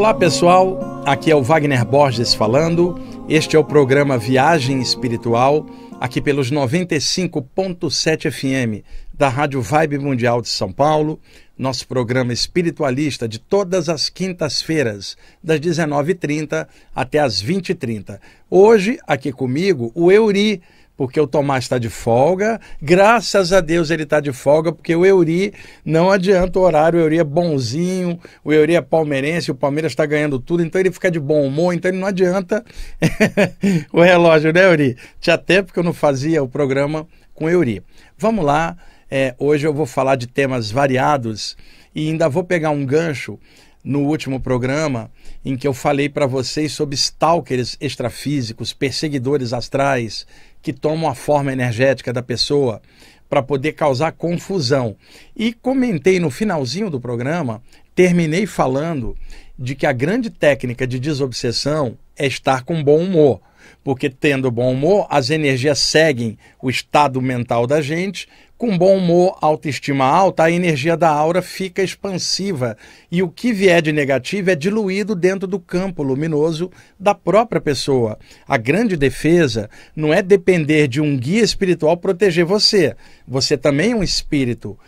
Olá pessoal, aqui é o Wagner Borges falando. Este é o programa Viagem Espiritual, aqui pelos 95.7 FM da Rádio Vibe Mundial de São Paulo. Nosso programa espiritualista de todas as quintas-feiras, das 19h30 até as 20h30. Hoje, aqui comigo, o Euri porque o Tomás está de folga. Graças a Deus ele está de folga, porque o Euri não adianta o horário. O Euri é bonzinho, o Euri é palmeirense, o Palmeiras está ganhando tudo, então ele fica de bom humor, então ele não adianta o relógio, né, Euri? Tinha tempo que eu não fazia o programa com o Euri. Vamos lá, é, hoje eu vou falar de temas variados e ainda vou pegar um gancho no último programa em que eu falei para vocês sobre stalkers extrafísicos, perseguidores astrais, que tomam a forma energética da pessoa para poder causar confusão. E comentei no finalzinho do programa, terminei falando de que a grande técnica de desobsessão é estar com bom humor, porque tendo bom humor, as energias seguem o estado mental da gente, com bom humor, autoestima alta, a energia da aura fica expansiva e o que vier de negativo é diluído dentro do campo luminoso da própria pessoa. A grande defesa não é depender de um guia espiritual proteger você. Você também é um espírito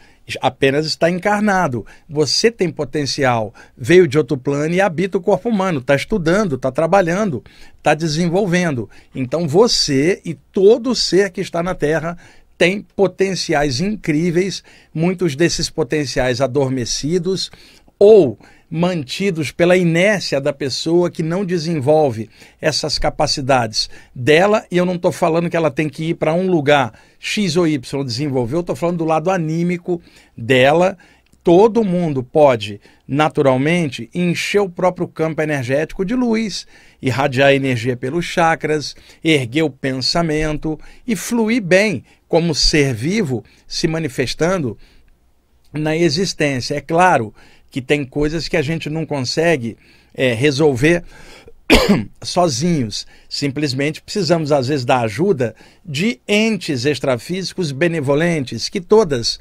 apenas está encarnado. Você tem potencial, veio de outro plano e habita o corpo humano, está estudando, está trabalhando, está desenvolvendo. Então você e todo ser que está na Terra tem potenciais incríveis, muitos desses potenciais adormecidos ou mantidos pela inércia da pessoa que não desenvolve essas capacidades dela, e eu não estou falando que ela tem que ir para um lugar X ou Y desenvolver, eu estou falando do lado anímico dela todo mundo pode, naturalmente, encher o próprio campo energético de luz, irradiar energia pelos chakras, erguer o pensamento e fluir bem como ser vivo se manifestando na existência. É claro que tem coisas que a gente não consegue é, resolver sozinhos. Simplesmente precisamos, às vezes, da ajuda de entes extrafísicos benevolentes, que todas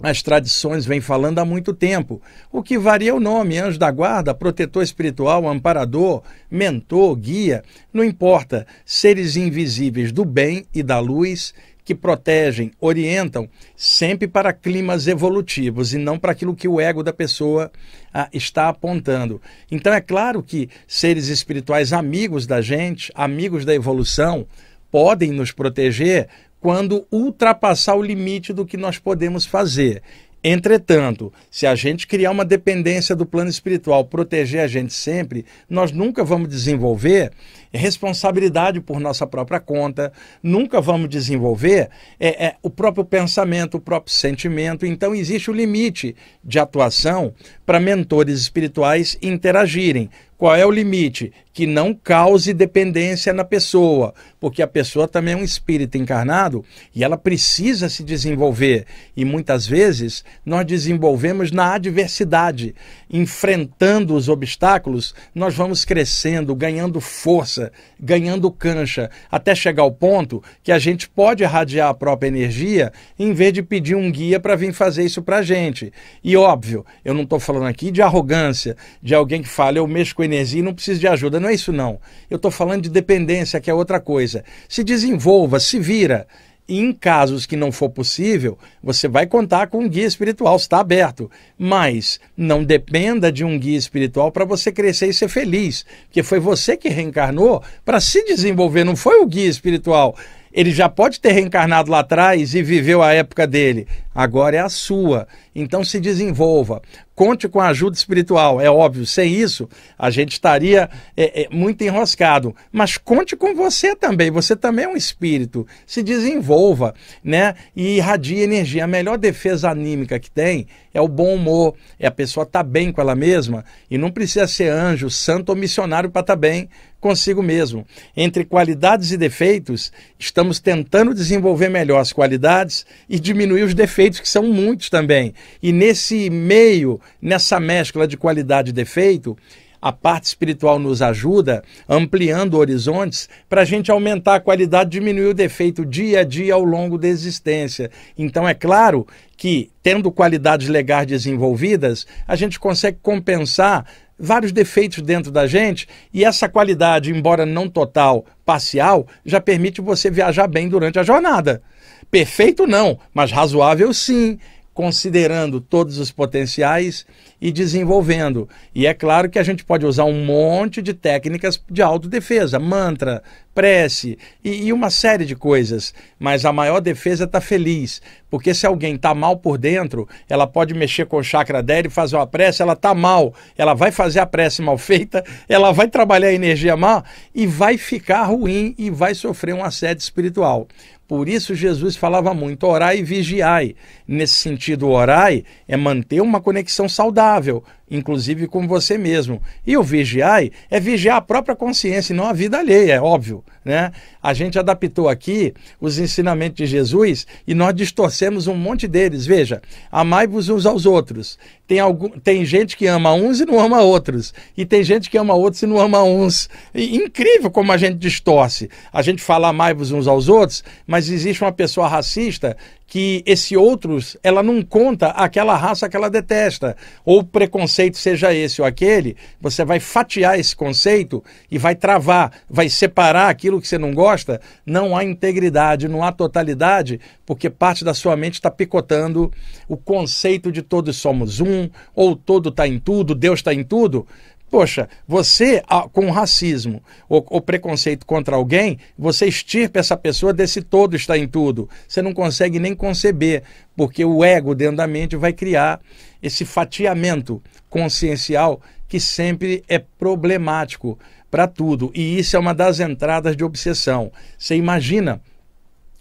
as tradições vêm falando há muito tempo. O que varia é o nome: anjo da guarda, protetor espiritual, amparador, mentor, guia. Não importa. Seres invisíveis do bem e da luz que protegem, orientam sempre para climas evolutivos e não para aquilo que o ego da pessoa ah, está apontando. Então é claro que seres espirituais amigos da gente, amigos da evolução, podem nos proteger, quando ultrapassar o limite do que nós podemos fazer. Entretanto, se a gente criar uma dependência do plano espiritual, proteger a gente sempre, nós nunca vamos desenvolver responsabilidade por nossa própria conta, nunca vamos desenvolver é, é, o próprio pensamento, o próprio sentimento. Então, existe o limite de atuação para mentores espirituais interagirem. Qual é o limite? que não cause dependência na pessoa, porque a pessoa também é um espírito encarnado e ela precisa se desenvolver. E muitas vezes nós desenvolvemos na adversidade, enfrentando os obstáculos, nós vamos crescendo, ganhando força, ganhando cancha, até chegar ao ponto que a gente pode irradiar a própria energia em vez de pedir um guia para vir fazer isso para a gente. E óbvio, eu não estou falando aqui de arrogância, de alguém que fala eu mexo com energia e não preciso de ajuda. Não não é isso não. Eu estou falando de dependência, que é outra coisa. Se desenvolva, se vira. E em casos que não for possível, você vai contar com um guia espiritual, está aberto. Mas não dependa de um guia espiritual para você crescer e ser feliz. Porque foi você que reencarnou para se desenvolver, não foi o guia espiritual. Ele já pode ter reencarnado lá atrás e viveu a época dele. Agora é a sua. Então se desenvolva. Conte com a ajuda espiritual. É óbvio, sem isso a gente estaria é, é, muito enroscado. Mas conte com você também. Você também é um espírito. Se desenvolva, né? E irradie energia. A melhor defesa anímica que tem é o bom humor. É a pessoa estar tá bem com ela mesma e não precisa ser anjo, santo ou missionário para estar tá bem consigo mesmo. Entre qualidades e defeitos, estamos tentando desenvolver melhor as qualidades e diminuir os defeitos, que são muitos também. E nesse meio, nessa mescla de qualidade e defeito, a parte espiritual nos ajuda, ampliando horizontes, para a gente aumentar a qualidade, diminuir o defeito dia a dia ao longo da existência. Então, é claro que, tendo qualidades legais desenvolvidas, a gente consegue compensar vários defeitos dentro da gente e essa qualidade, embora não total, parcial, já permite você viajar bem durante a jornada. Perfeito não, mas razoável sim considerando todos os potenciais e desenvolvendo. E é claro que a gente pode usar um monte de técnicas de autodefesa, mantra, prece e, e uma série de coisas, mas a maior defesa está feliz, porque se alguém está mal por dentro, ela pode mexer com o chakra dela e fazer uma prece, ela está mal, ela vai fazer a prece mal feita, ela vai trabalhar a energia mal e vai ficar ruim e vai sofrer um assédio espiritual. Por isso Jesus falava muito, orai e vigiai nesse sentido, orai é manter uma conexão saudável, inclusive com você mesmo. E o vigiai é vigiar a própria consciência e não a vida alheia, é óbvio. Né? A gente adaptou aqui os ensinamentos de Jesus e nós distorcemos um monte deles. Veja, amai-vos uns aos outros. Tem, algum, tem gente que ama uns e não ama outros. E tem gente que ama outros e não ama uns. E, incrível como a gente distorce. A gente fala amai-vos uns aos outros, mas existe uma pessoa racista que esse outros, ela não conta aquela raça que ela detesta, ou preconceito seja esse ou aquele, você vai fatiar esse conceito e vai travar, vai separar aquilo que você não gosta, não há integridade, não há totalidade, porque parte da sua mente está picotando o conceito de todos somos um, ou todo está em tudo, Deus está em tudo, Poxa, você com racismo ou, ou, preconceito contra alguém, você extirpa essa pessoa desse todo está em tudo. Você não consegue nem conceber, porque o ego dentro da mente vai criar esse fatiamento consciencial que sempre é problemático para tudo. E isso é uma das entradas de obsessão. Você imagina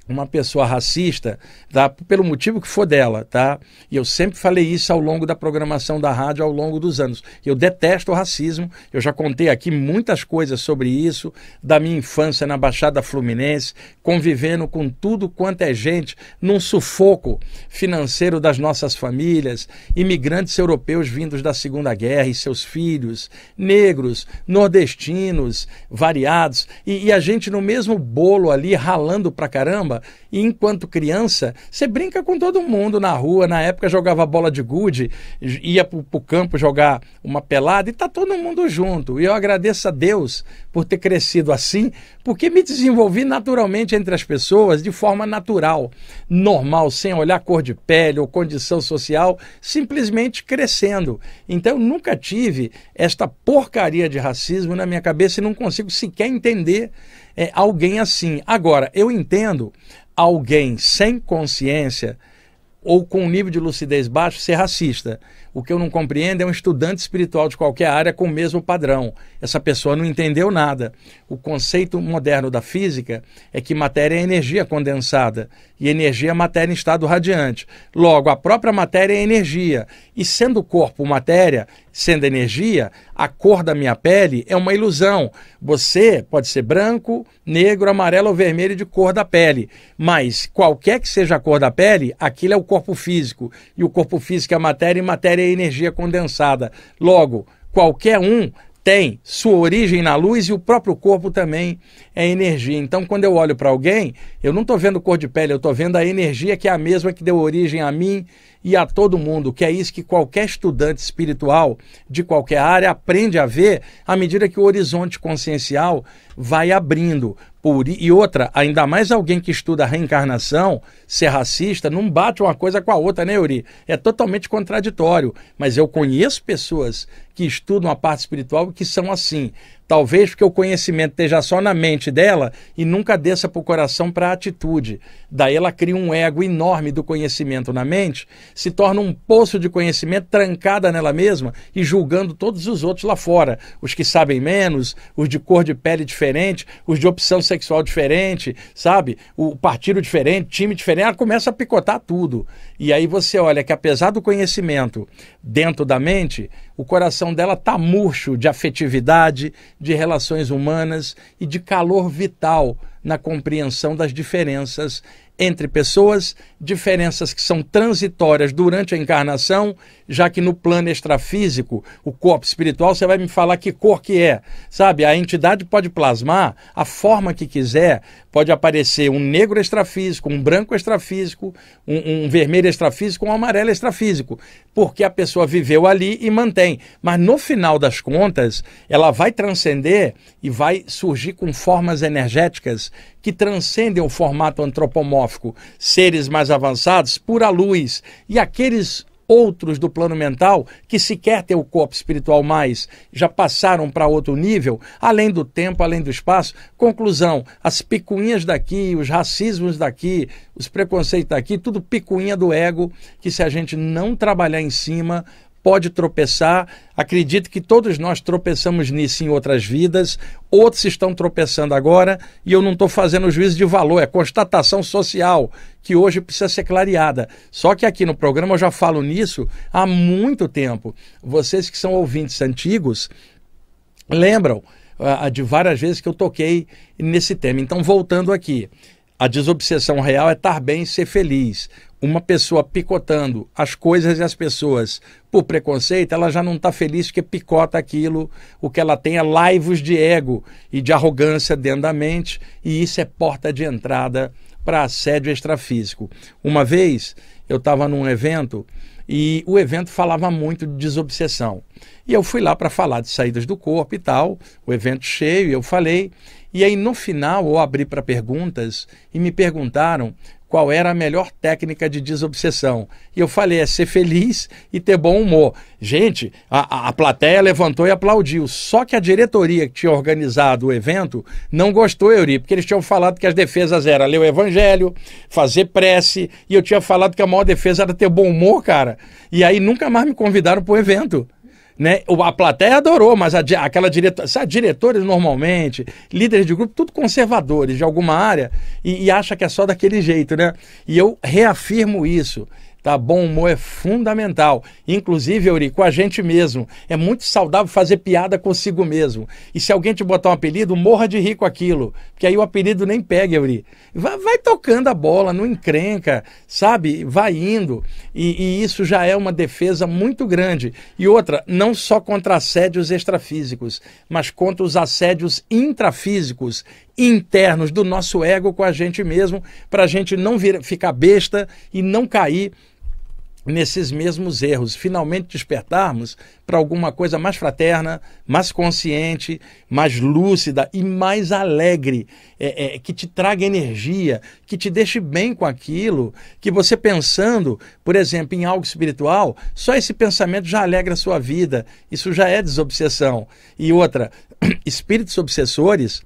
uma pessoa racista, tá? pelo motivo que for dela, tá? E eu sempre falei isso ao longo da programação da rádio ao longo dos anos. Eu detesto o racismo, eu já contei aqui muitas coisas sobre isso, da minha infância na Baixada Fluminense, convivendo com tudo quanto é gente, num sufoco financeiro das nossas famílias, imigrantes europeus vindos da Segunda Guerra e seus filhos, negros, nordestinos, variados, e, e a gente no mesmo bolo ali ralando pra caramba escola. E enquanto criança, você brinca com todo mundo na rua. Na época jogava bola de gude, ia para o campo jogar uma pelada e tá todo mundo junto. E eu agradeço a Deus por ter crescido assim, porque me desenvolvi naturalmente entre as pessoas de forma natural, normal, sem olhar cor de pele ou condição social, simplesmente crescendo. Então eu nunca tive esta porcaria de racismo na minha cabeça e não consigo sequer entender é, alguém assim. Agora, eu entendo alguém sem consciência ou com um nível de lucidez baixo ser racista. O que eu não compreendo é um estudante espiritual de qualquer área com o mesmo padrão. Essa pessoa não entendeu nada. O conceito moderno da física é que matéria é energia condensada e energia é matéria em estado radiante. Logo, a própria matéria é energia. E sendo corpo matéria, sendo energia, a cor da minha pele é uma ilusão. Você pode ser branco, negro, amarelo ou vermelho de cor da pele, mas qualquer que seja a cor da pele, aquilo é o corpo físico. E o corpo físico é matéria e matéria é energia condensada. Logo, qualquer um tem sua origem na luz e o próprio corpo também é energia. Então, quando eu olho para alguém, eu não estou vendo cor de pele, eu estou vendo a energia que é a mesma que deu origem a mim e a todo mundo, que é isso que qualquer estudante espiritual de qualquer área aprende a ver à medida que o horizonte consciencial vai abrindo. Por, e outra, ainda mais alguém que estuda a reencarnação, ser racista, não bate uma coisa com a outra, né, Yuri? É totalmente contraditório. Mas eu conheço pessoas que estudam a parte espiritual e que são assim. Talvez porque o conhecimento esteja só na mente dela e nunca desça para o coração para a atitude. Daí ela cria um ego enorme do conhecimento na mente, se torna um poço de conhecimento trancada nela mesma e julgando todos os outros lá fora. Os que sabem menos, os de cor de pele diferente, os de opção sexual diferente, sabe? O partido diferente, time diferente. Ela começa a picotar tudo. E aí você olha que apesar do conhecimento dentro da mente, o coração dela está murcho de afetividade, de relações humanas e de calor vital na compreensão das diferenças entre pessoas, diferenças que são transitórias durante a encarnação, já que no plano extrafísico, o corpo espiritual, você vai me falar que cor que é, sabe? A entidade pode plasmar a forma que quiser, pode aparecer um negro extrafísico, um branco extrafísico, um, um vermelho extrafísico, um amarelo extrafísico, porque a pessoa viveu ali e mantém. Mas no final das contas, ela vai transcender e vai surgir com formas energéticas que transcendem o formato antropomórfico seres mais avançados, pura luz, e aqueles outros do plano mental que sequer têm o corpo espiritual mais, já passaram para outro nível, além do tempo, além do espaço. Conclusão: as picuinhas daqui, os racismos daqui, os preconceitos daqui, tudo picuinha do ego, que se a gente não trabalhar em cima, pode tropeçar. Acredito que todos nós tropeçamos nisso em outras vidas, outros estão tropeçando agora, e eu não estou fazendo juízo de valor, é constatação social que hoje precisa ser clareada. Só que aqui no programa eu já falo nisso há muito tempo. Vocês que são ouvintes antigos lembram uh, de várias vezes que eu toquei nesse tema. Então, voltando aqui. A desobsessão real é estar bem e ser feliz. Uma pessoa picotando as coisas e as pessoas por preconceito, ela já não está feliz porque picota aquilo, o que ela tem é laivos de ego e de arrogância dentro da mente, e isso é porta de entrada para assédio extrafísico. Uma vez eu estava num evento e o evento falava muito de desobsessão. E eu fui lá para falar de saídas do corpo e tal, o evento cheio, e eu falei. E aí, no final, eu abri para perguntas e me perguntaram qual era a melhor técnica de desobsessão. E eu falei, é ser feliz e ter bom humor. Gente, a, a plateia levantou e aplaudiu. Só que a diretoria que tinha organizado o evento não gostou, Euri, porque eles tinham falado que as defesas eram ler o evangelho, fazer prece, e eu tinha falado que a maior defesa era ter bom humor, cara. E aí nunca mais me convidaram para o evento. Né? A plateia adorou, mas a, aquela diretora. Sabe, diretores normalmente, líderes de grupo, tudo conservadores de alguma área e, e acha que é só daquele jeito, né? E eu reafirmo isso. Tá? Bom humor é fundamental. Inclusive, Euri, com a gente mesmo. É muito saudável fazer piada consigo mesmo. E se alguém te botar um apelido, morra de rico aquilo. Porque aí o apelido nem pega, Euri. Vai, vai tocando a bola, não encrenca, sabe? Vai indo. E, e, isso já é uma defesa muito grande. E outra, não só contra assédios extrafísicos, mas contra os assédios intrafísicos internos do nosso ego com a gente mesmo, para a gente não vir, ficar besta e não cair nesses mesmos erros, finalmente despertarmos para alguma coisa mais fraterna, mais consciente, mais lúcida e mais alegre, é, é, que te traga energia, que te deixe bem com aquilo, que você pensando, por exemplo, em algo espiritual, só esse pensamento já alegra a sua vida, isso já é desobsessão. E outra, espíritos obsessores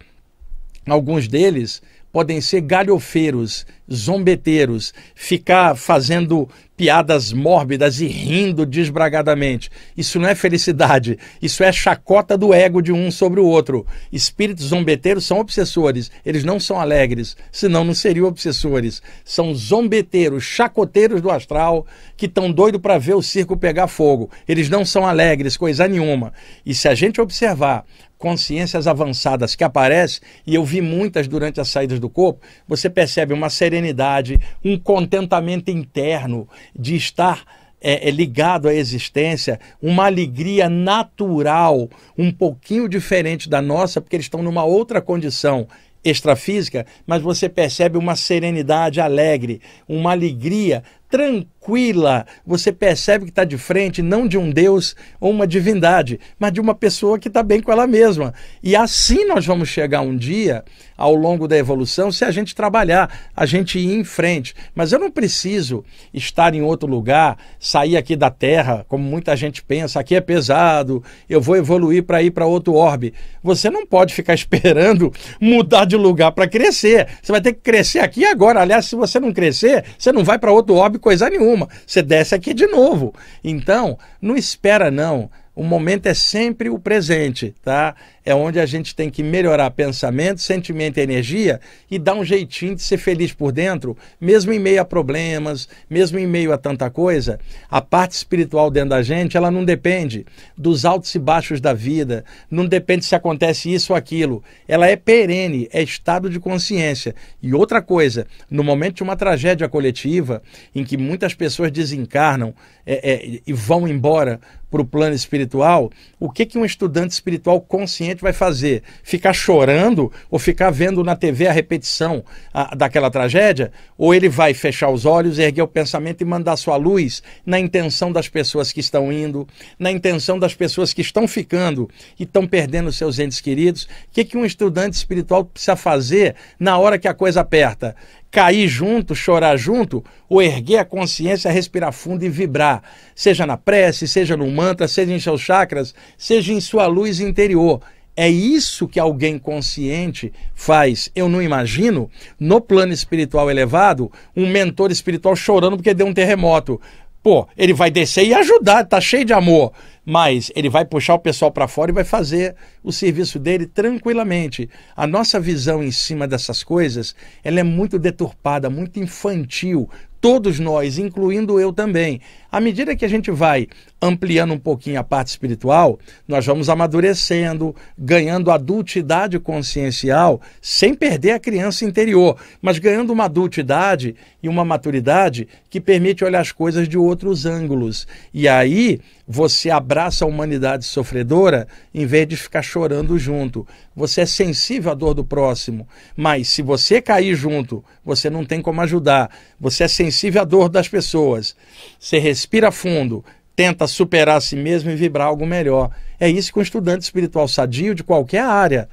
alguns deles podem ser galhofeiros, zombeteiros, ficar fazendo piadas mórbidas e rindo desbragadamente. Isso não é felicidade, isso é chacota do ego de um sobre o outro. Espíritos zombeteiros são obsessores, eles não são alegres, senão não seriam obsessores. São zombeteiros, chacoteiros do astral que estão doidos para ver o circo pegar fogo. Eles não são alegres, coisa nenhuma. E se a gente observar consciências avançadas que aparecem, e eu vi muitas durante as saídas do corpo, você percebe uma serenidade, um contentamento interno de estar é, é ligado à existência, uma alegria natural, um pouquinho diferente da nossa, porque eles estão numa outra condição extrafísica, mas você percebe uma serenidade alegre, uma alegria tranquila. Você percebe que está de frente não de um Deus ou uma divindade, mas de uma pessoa que está bem com ela mesma. E assim nós vamos chegar um dia, ao longo da evolução, se a gente trabalhar, a gente ir em frente. Mas eu não preciso estar em outro lugar, sair aqui da Terra, como muita gente pensa, aqui é pesado, eu vou evoluir para ir para outro orbe. Você não pode ficar esperando mudar de lugar para crescer. Você vai ter que crescer aqui agora. Aliás, se você não crescer, você não vai para outro orbe coisa nenhuma. Você desce aqui de novo. Então, não espera não o momento é sempre o presente, tá? É onde a gente tem que melhorar pensamento, sentimento e energia e dar um jeitinho de ser feliz por dentro, mesmo em meio a problemas, mesmo em meio a tanta coisa. A parte espiritual dentro da gente, ela não depende dos altos e baixos da vida, não depende se acontece isso ou aquilo. Ela é perene, é estado de consciência. E outra coisa, no momento de uma tragédia coletiva, em que muitas pessoas desencarnam é, é, e vão embora, para o plano espiritual, o que, que um estudante espiritual consciente vai fazer? Ficar chorando ou ficar vendo na TV a repetição a, daquela tragédia? Ou ele vai fechar os olhos, erguer o pensamento e mandar sua luz na intenção das pessoas que estão indo, na intenção das pessoas que estão ficando e estão perdendo seus entes queridos? O que, que um estudante espiritual precisa fazer na hora que a coisa aperta? cair junto, chorar junto, ou erguer a consciência, respirar fundo e vibrar, seja na prece, seja no mantra, seja em seus chakras, seja em sua luz interior. É isso que alguém consciente faz. Eu não imagino, no plano espiritual elevado, um mentor espiritual chorando porque deu um terremoto. Pô, ele vai descer e ajudar, tá cheio de amor, mas ele vai puxar o pessoal para fora e vai fazer o serviço dele tranquilamente. A nossa visão em cima dessas coisas, ela é muito deturpada, muito infantil. Todos nós, incluindo eu também. À medida que a gente vai ampliando um pouquinho a parte espiritual, nós vamos amadurecendo, ganhando adultidade consciencial, sem perder a criança interior, mas ganhando uma adultidade e uma maturidade que permite olhar as coisas de outros ângulos. E aí você abraça a humanidade sofredora em vez de ficar chorando junto. Você é sensível à dor do próximo, mas se você cair junto, você não tem como ajudar. Você é sensível à dor das pessoas. Você recebe respira fundo, tenta superar a si mesmo e vibrar algo melhor. É isso que um estudante espiritual sadio de qualquer área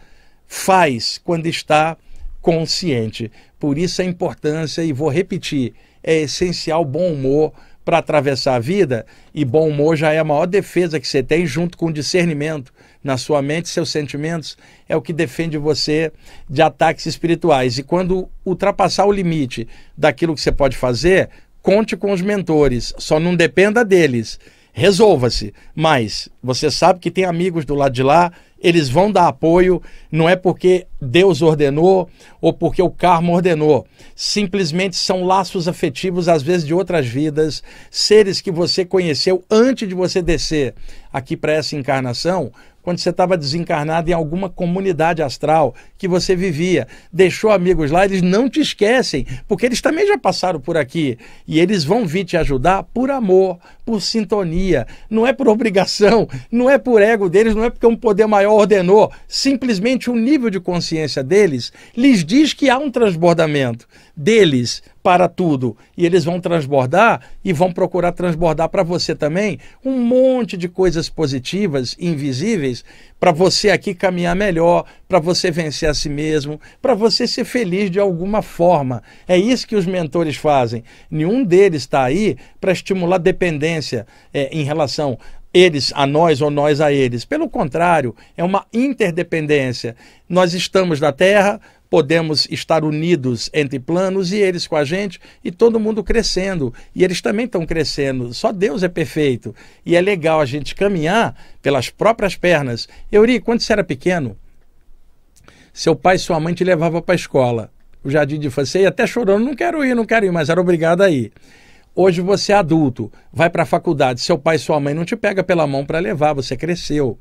faz quando está consciente. Por isso a importância, e vou repetir, é essencial bom humor para atravessar a vida, e bom humor já é a maior defesa que você tem, junto com discernimento na sua mente, seus sentimentos, é o que defende você de ataques espirituais. E quando ultrapassar o limite daquilo que você pode fazer, conte com os mentores, só não dependa deles. Resolva-se. Mas você sabe que tem amigos do lado de lá, eles vão dar apoio, não é porque Deus ordenou ou porque o karma ordenou. Simplesmente são laços afetivos, às vezes de outras vidas, seres que você conheceu antes de você descer aqui para essa encarnação, quando você estava desencarnado em alguma comunidade astral que você vivia. Deixou amigos lá, eles não te esquecem, porque eles também já passaram por aqui. E eles vão vir te ajudar por amor, por sintonia. Não é por obrigação, não é por ego deles, não é porque um poder maior ordenou. Simplesmente o nível de consciência deles lhes diz que há um transbordamento deles para tudo e eles vão transbordar e vão procurar transbordar para você também um monte de coisas positivas, invisíveis, para você aqui caminhar melhor, para você vencer a si mesmo, para você ser feliz de alguma forma. É isso que os mentores fazem. Nenhum deles está aí para estimular dependência é, em relação eles a nós ou nós a eles. Pelo contrário, é uma interdependência. Nós estamos na Terra, podemos estar unidos entre planos e eles com a gente e todo mundo crescendo. E eles também estão crescendo. Só Deus é perfeito. E é legal a gente caminhar pelas próprias pernas. Euri, quando você era pequeno, seu pai e sua mãe te levavam para a escola. O jardim de infância, e até chorando, não quero ir, não quero ir, mas era obrigado a ir. Hoje você é adulto, vai para a faculdade, seu pai e sua mãe não te pega pela mão para levar, você cresceu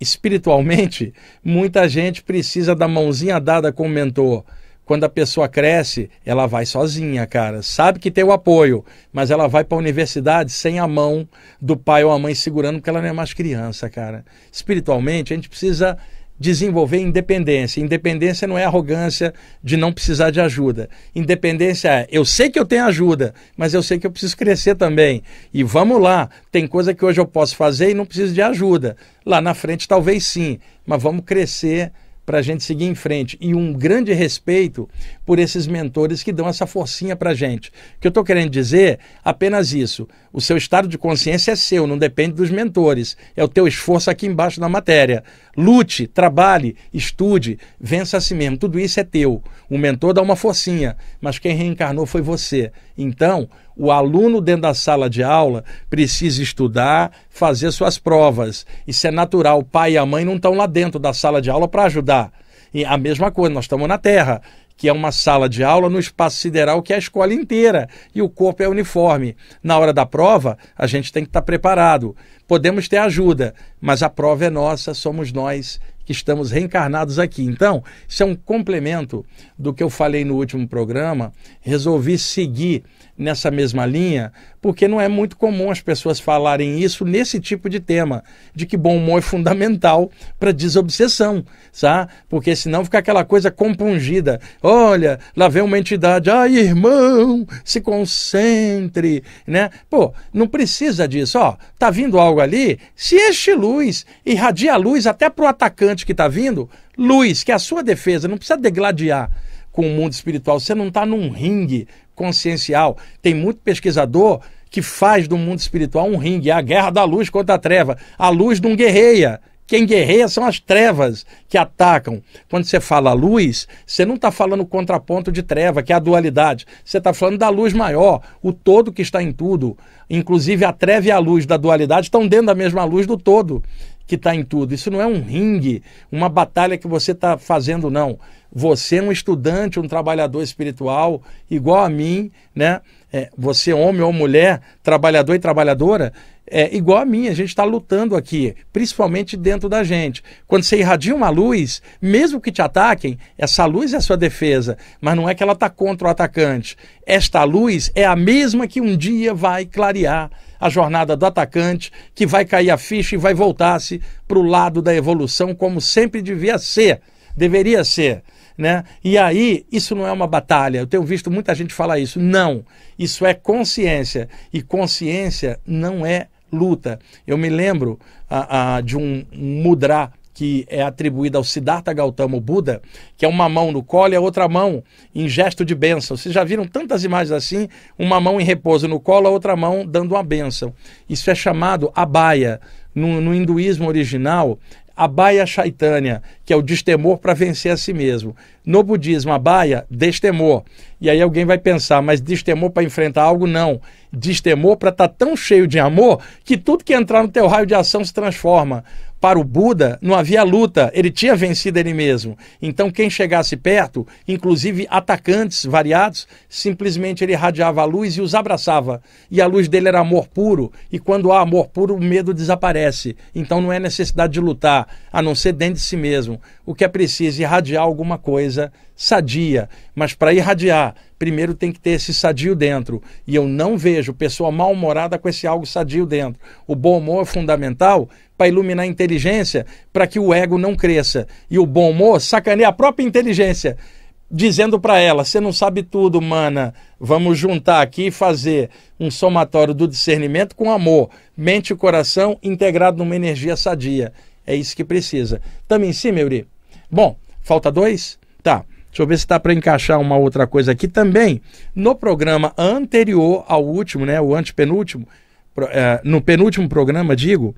espiritualmente, muita gente precisa da mãozinha dada com o mentor. Quando a pessoa cresce, ela vai sozinha, cara. Sabe que tem o apoio, mas ela vai para a universidade sem a mão do pai ou a mãe segurando, porque ela não é mais criança, cara. Espiritualmente, a gente precisa desenvolver independência. Independência não é arrogância de não precisar de ajuda. Independência é eu sei que eu tenho ajuda, mas eu sei que eu preciso crescer também. E vamos lá, tem coisa que hoje eu posso fazer e não preciso de ajuda. Lá na frente talvez sim, mas vamos crescer para a gente seguir em frente e um grande respeito por esses mentores que dão essa forcinha para a gente. O que eu estou querendo dizer apenas isso. O seu estado de consciência é seu, não depende dos mentores. É o teu esforço aqui embaixo na matéria. Lute, trabalhe, estude, vença a si mesmo. Tudo isso é teu. O mentor dá uma forcinha, mas quem reencarnou foi você. Então, o aluno dentro da sala de aula precisa estudar, fazer suas provas. Isso é natural. O pai e a mãe não estão lá dentro da sala de aula para ajudar. E a mesma coisa, nós estamos na Terra, que é uma sala de aula no espaço sideral que é a escola inteira e o corpo é uniforme. Na hora da prova, a gente tem que estar preparado. Podemos ter ajuda, mas a prova é nossa, somos nós que estamos reencarnados aqui. Então, isso é um complemento do que eu falei no último programa. Resolvi seguir nessa mesma linha, porque não é muito comum as pessoas falarem isso nesse tipo de tema, de que bom humor é fundamental para desobsessão, sabe? Porque senão fica aquela coisa compungida. Olha, lá vem uma entidade, ai irmão, se concentre, né? Pô, não precisa disso, ó, tá vindo algo ali, se este luz, irradia a luz até para o atacante que tá vindo, luz, que é a sua defesa, não precisa degladiar com o mundo espiritual. Você não está num ringue consciencial. Tem muito pesquisador que faz do mundo espiritual um ringue, é a guerra da luz contra a treva. A luz não guerreia. Quem guerreia são as trevas que atacam. Quando você fala luz, você não está falando contraponto de treva, que é a dualidade. Você está falando da luz maior, o todo que está em tudo. Inclusive a treva e a luz da dualidade estão dentro da mesma luz do todo que está em tudo. Isso não é um ringue, uma batalha que você está fazendo, não. Você é um estudante, um trabalhador espiritual, igual a mim, né? É, você, homem ou mulher, trabalhador e trabalhadora, é igual a mim. A gente está lutando aqui, principalmente dentro da gente. Quando você irradia uma luz, mesmo que te ataquem, essa luz é a sua defesa, mas não é que ela está contra o atacante. Esta luz é a mesma que um dia vai clarear a jornada do atacante, que vai cair a ficha e vai voltar-se para o lado da evolução, como sempre devia ser, deveria ser. Né? E aí, isso não é uma batalha. Eu tenho visto muita gente falar isso. Não, isso é consciência. E consciência não é luta. Eu me lembro a, a, de um mudra que é atribuída ao Siddhartha Gautama, o Buda, que é uma mão no colo e a outra mão em gesto de bênção. Vocês já viram tantas imagens assim? Uma mão em repouso no colo, a outra mão dando uma bênção. Isso é chamado abaya. No, no hinduísmo original, abaya chaitanya, que é o destemor para vencer a si mesmo. No budismo, abaya, destemor. E aí alguém vai pensar, mas destemor para enfrentar algo? Não. Destemor para estar tá tão cheio de amor que tudo que entrar no teu raio de ação se transforma. Para o Buda, não havia luta, ele tinha vencido ele mesmo. Então, quem chegasse perto, inclusive atacantes variados, simplesmente ele irradiava a luz e os abraçava. E a luz dele era amor puro, e quando há amor puro, o medo desaparece. Então, não é necessidade de lutar, a não ser dentro de si mesmo o que é preciso irradiar alguma coisa sadia. Mas para irradiar, primeiro tem que ter esse sadio dentro. E eu não vejo pessoa mal-humorada com esse algo sadio dentro. O bom humor é fundamental para iluminar a inteligência, para que o ego não cresça. E o bom humor sacaneia a própria inteligência dizendo para ela: você não sabe tudo, mana. Vamos juntar aqui e fazer um somatório do discernimento com amor, mente e coração integrado numa energia sadia. É isso que precisa. Também em cima, si, Bom, falta dois? Tá. Deixa eu ver se dá para encaixar uma outra coisa aqui também. No programa anterior ao último, né, o antepenúltimo, é, no penúltimo programa, digo,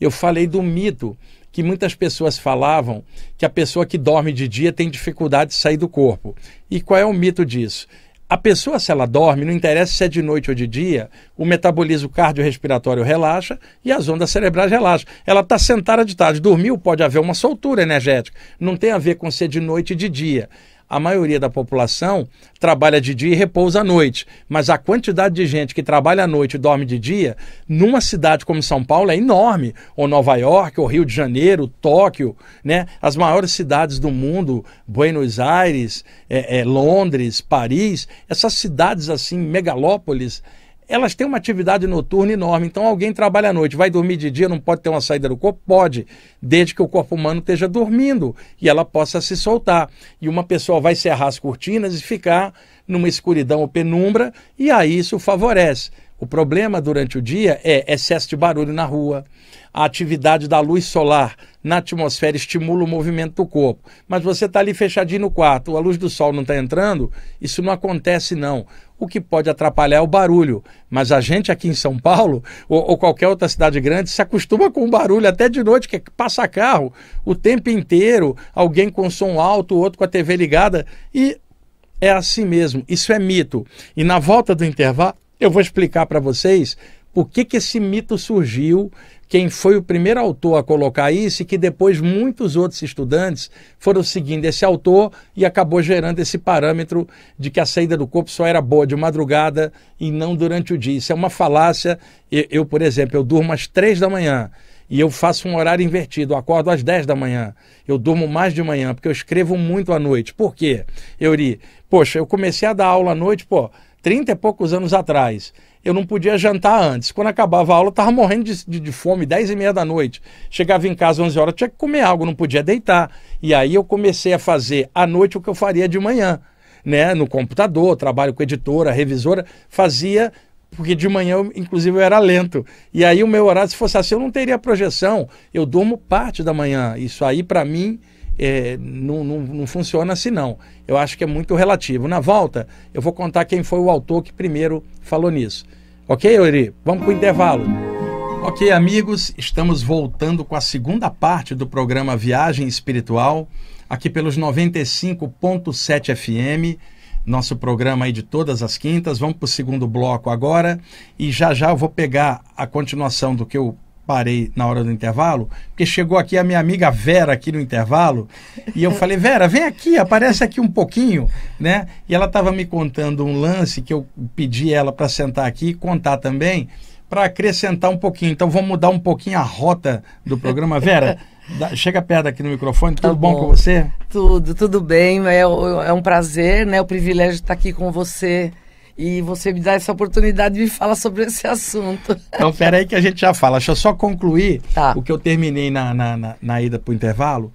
eu falei do mito que muitas pessoas falavam que a pessoa que dorme de dia tem dificuldade de sair do corpo. E qual é o mito disso? a pessoa, se ela dorme, não interessa se é de noite ou de dia, o metabolismo cardiorrespiratório relaxa e as ondas cerebrais relaxam. Ela está sentada de tarde, dormiu, pode haver uma soltura energética. Não tem a ver com ser de noite e de dia a maioria da população trabalha de dia e repousa à noite. Mas a quantidade de gente que trabalha à noite e dorme de dia, numa cidade como São Paulo, é enorme. Ou Nova York, ou Rio de Janeiro, Tóquio, né? As maiores cidades do mundo, Buenos Aires, é, é, Londres, Paris, essas cidades assim, megalópolis, elas têm uma atividade noturna enorme. Então alguém trabalha à noite, vai dormir de dia, não pode ter uma saída do corpo? Pode, desde que o corpo humano esteja dormindo e ela possa se soltar. E uma pessoa vai cerrar as cortinas e ficar numa escuridão ou penumbra, e aí isso favorece. O problema durante o dia é excesso de barulho na rua, a atividade da luz solar na atmosfera estimula o movimento do corpo. Mas você está ali fechadinho no quarto, a luz do sol não está entrando, isso não acontece não. O que pode atrapalhar é o barulho. Mas a gente aqui em São Paulo, ou, ou qualquer outra cidade grande, se acostuma com o barulho até de noite, que é passa carro o tempo inteiro, alguém com som alto, outro com a TV ligada, e é assim mesmo, isso é mito. E na volta do intervalo, eu vou explicar para vocês por que, que esse mito surgiu, quem foi o primeiro autor a colocar isso e que depois muitos outros estudantes foram seguindo esse autor e acabou gerando esse parâmetro de que a saída do corpo só era boa de madrugada e não durante o dia. Isso é uma falácia. Eu, por exemplo, eu durmo às três da manhã. E eu faço um horário invertido, eu acordo às 10 da manhã. Eu durmo mais de manhã, porque eu escrevo muito à noite. Por quê, li Poxa, eu comecei a dar aula à noite, pô, 30 e poucos anos atrás. Eu não podia jantar antes. Quando acabava a aula, eu estava morrendo de, de, de, fome, 10 e meia da noite. Chegava em casa 11 horas, tinha que comer algo, não podia deitar. E aí eu comecei a fazer à noite o que eu faria de manhã. Né, no computador, trabalho com editora, revisora, fazia porque de manhã, eu, inclusive, eu era lento. E aí o meu horário, se fosse assim, eu não teria projeção. Eu durmo parte da manhã. Isso aí, para mim, é, não, não, não, funciona assim, não. Eu acho que é muito relativo. Na volta, eu vou contar quem foi o autor que primeiro falou nisso. Ok, Ori? Vamos para o intervalo. Ok, amigos, estamos voltando com a segunda parte do programa Viagem Espiritual, aqui pelos 95.7 FM nosso programa aí de todas as quintas. Vamos para o segundo bloco agora e já já eu vou pegar a continuação do que eu parei na hora do intervalo, porque chegou aqui a minha amiga Vera aqui no intervalo e eu falei Vera, vem aqui, aparece aqui um pouquinho, né? E ela estava me contando um lance que eu pedi ela para sentar aqui e contar também para acrescentar um pouquinho. Então vamos mudar um pouquinho a rota do programa, Vera. Chega perto aqui no microfone, tudo tá bom. bom com você? Tudo, tudo bem. É, é um prazer, né? O privilégio de estar aqui com você. E você me dá essa oportunidade de me falar sobre esse assunto. Então, aí que a gente já fala. Deixa eu só concluir tá. o que eu terminei na, na, na, na ida para o intervalo.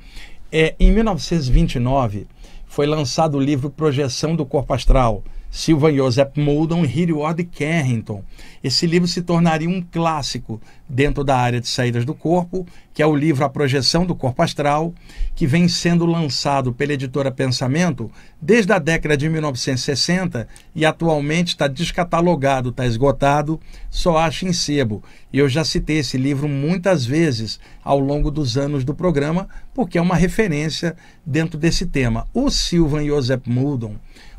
É, em 1929, foi lançado o livro Projeção do Corpo Astral, Silvan Joseph Mouldon e Hilliard Carrington. Esse livro se tornaria um clássico dentro da área de saídas do corpo, que é o livro A Projeção do Corpo Astral, que vem sendo lançado pela editora Pensamento desde a década de 1960 e atualmente está descatalogado, está esgotado, só acha em sebo. E eu já citei esse livro muitas vezes ao longo dos anos do programa, porque é uma referência dentro desse tema. O Silvan Joseph Mouldon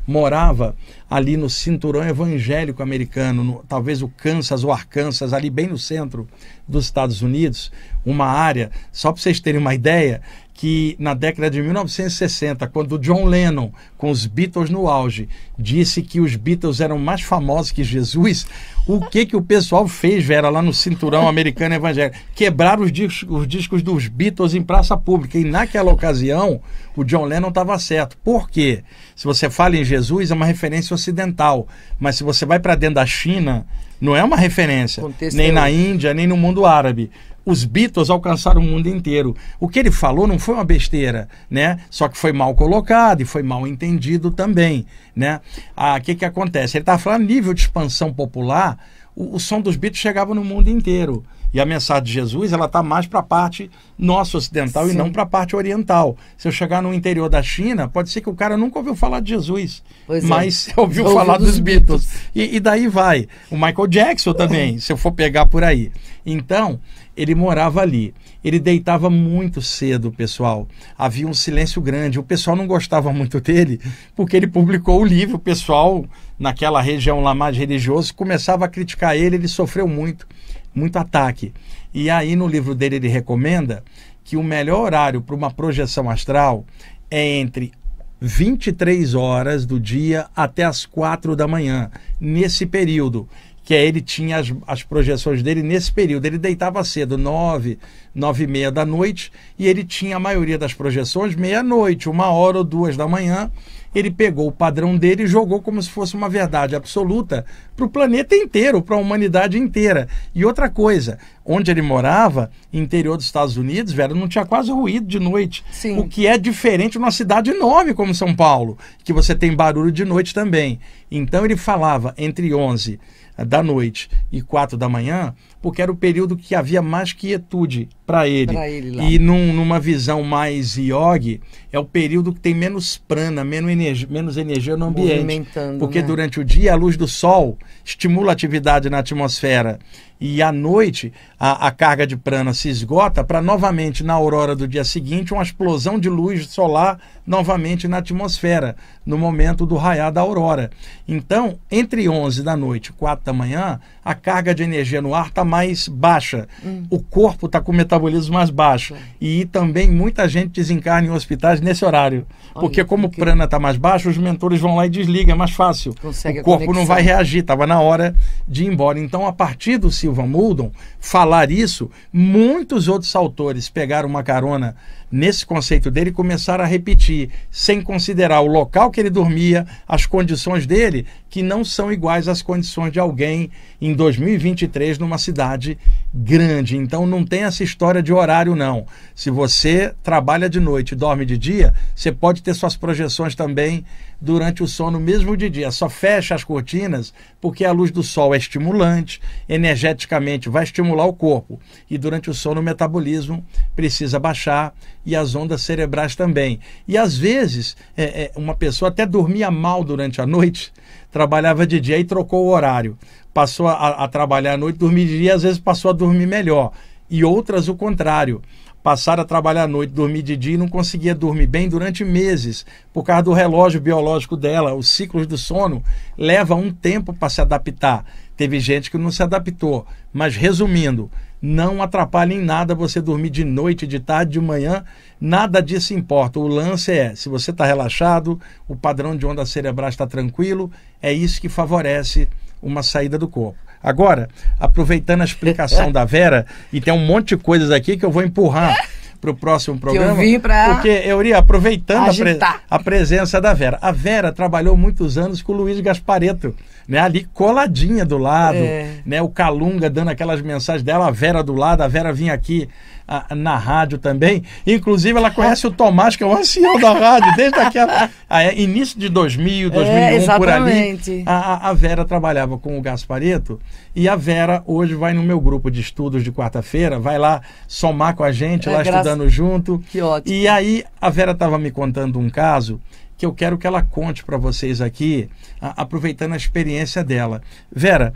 morava ali no cinturão evangélico americano, no, talvez o Kansas ou Arkansas, ali bem no centro dos Estados Unidos, uma área, só para vocês terem uma ideia, que na década de 1960, quando John Lennon, com os Beatles no auge, disse que os Beatles eram mais famosos que Jesus, o que que o pessoal fez, Vera, lá no cinturão americano evangélico? Quebraram os discos, os discos dos Beatles em praça pública. E naquela ocasião, o John Lennon estava certo. Por quê? Se você fala em Jesus, é uma referência ocidental. Mas se você vai para dentro da China, não é uma referência. nem na Índia, nem no mundo árabe os Beatles alcançaram o mundo inteiro. O que ele falou não foi uma besteira, né? Só que foi mal colocado e foi mal entendido também, né? O ah, que, que acontece? Ele está falando nível de expansão popular, o, o som dos Beatles chegava no mundo inteiro. E a mensagem de Jesus, ela está mais para a parte nossa ocidental Sim. e não para a parte oriental. Se eu chegar no interior da China, pode ser que o cara nunca ouviu falar de Jesus, pois é. mas é. ouviu falar dos Beatles. Beatles. E, e, daí vai. O Michael Jackson também, se eu for pegar por aí. Então, ele morava ali. Ele deitava muito cedo, pessoal. Havia um silêncio grande. O pessoal não gostava muito dele, porque ele publicou o livro. O pessoal, naquela região lá mais religioso, começava a criticar ele. Ele sofreu muito, muito ataque. E aí, no livro dele, ele recomenda que o melhor horário para uma projeção astral é entre 23 horas do dia até as 4 da manhã, nesse período que é, ele tinha as, as projeções dele nesse período. Ele deitava cedo, nove, nove e meia da noite, e ele tinha a maioria das projeções meia-noite, uma hora ou duas da manhã. Ele pegou o padrão dele e jogou como se fosse uma verdade absoluta para o planeta inteiro, para a humanidade inteira. E outra coisa, onde ele morava, interior dos Estados Unidos, velho, não tinha quase ruído de noite. Sim. O que é diferente de uma cidade enorme como São Paulo, que você tem barulho de noite também. Então ele falava entre 11 eh, da noite e 4 da manhã, porque era o período que havia mais quietude para ele. Pra ele e num, numa visão mais yogi, é o período que tem menos prana, menos energia, menos energia no ambiente. Porque né? durante o dia a luz do sol estimula a atividade na atmosfera e à noite a, a carga de prana se esgota para novamente, na aurora do dia seguinte, uma explosão de luz solar novamente na atmosfera, no momento do raiar da aurora. Então, entre 11 da noite e 4 da manhã, a carga de energia no ar está mais baixa. Hum. O corpo está com o metabolismo mais baixo. E também muita gente desencarna em hospitais nesse horário. Olha, porque como o prana está mais baixo, os mentores vão lá e desligam, é mais fácil. Consegue o corpo não vai reagir, estava na hora de ir embora. Então, a partir do Silva Muldon falar isso, muitos outros autores pegaram uma carona nesse conceito dele, começaram a repetir, sem considerar o local que ele dormia, as condições dele, que não são iguais às condições de alguém em 2023 numa cidade grande. Então não tem essa história de horário, não. Se você trabalha de noite e dorme de dia, você pode ter suas projeções também durante o sono, mesmo de dia. Só fecha as cortinas porque a luz do sol é estimulante, energeticamente vai estimular o corpo. E durante o sono, o metabolismo precisa baixar e as ondas cerebrais também. E às vezes, é, é, uma pessoa até dormia mal durante a noite, trabalhava de dia e trocou o horário. Passou a, a trabalhar à noite, dormir de dia, às vezes passou a dormir melhor. E outras o contrário passaram a trabalhar à noite, dormir de dia e não conseguia dormir bem durante meses, por causa do relógio biológico dela, os ciclos do sono leva um tempo para se adaptar. Teve gente que não se adaptou, mas resumindo, não atrapalha em nada você dormir de noite, de tarde, de manhã, nada disso importa. O lance é, se você está relaxado, o padrão de onda cerebral está tranquilo, é isso que favorece uma saída do corpo. Agora, aproveitando a explicação da Vera, e tem um monte de coisas aqui que eu vou empurrar para o próximo programa. Que eu vim para. Porque, Euri, aproveitando a, pre a, presença da Vera. A Vera trabalhou muitos anos com o Luiz Gaspareto, né? Ali coladinha do lado, é. né? O Calunga dando aquelas mensagens dela, a Vera do lado, a Vera vinha aqui a, na rádio também. Inclusive, ela conhece o Tomás, que é o ancião da rádio, desde aquela a, é, início de 2000, 2001, é, por ali. A, a Vera trabalhava com o Gaspareto e a Vera hoje vai no meu grupo de estudos de quarta-feira, vai lá somar com a gente, é, lá graça... estudando junto. Que ótimo. E aí, a Vera estava me contando um caso que eu quero que ela conte para vocês aqui, aproveitando a experiência dela. Vera,